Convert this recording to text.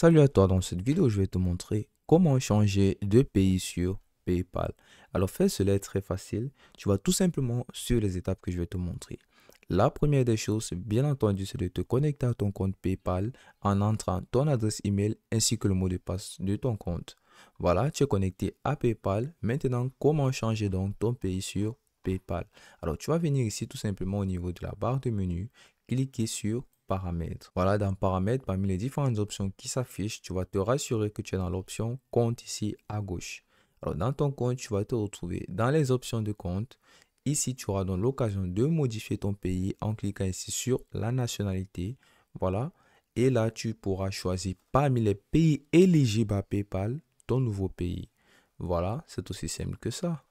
Salut à toi, dans cette vidéo je vais te montrer comment changer de pays sur PayPal. Alors faire cela est très facile, tu vas tout simplement sur les étapes que je vais te montrer. La première des choses, bien entendu, c'est de te connecter à ton compte PayPal en entrant ton adresse email ainsi que le mot de passe de ton compte. Voilà, tu es connecté à PayPal. Maintenant, comment changer donc ton pays sur PayPal Alors tu vas venir ici tout simplement au niveau de la barre de menu, cliquer sur paramètres. Voilà, dans paramètres, parmi les différentes options qui s'affichent, tu vas te rassurer que tu es dans l'option compte ici à gauche. Alors, dans ton compte, tu vas te retrouver dans les options de compte. Ici, tu auras donc l'occasion de modifier ton pays en cliquant ici sur la nationalité. Voilà. Et là, tu pourras choisir parmi les pays éligibles à PayPal ton nouveau pays. Voilà, c'est aussi simple que ça.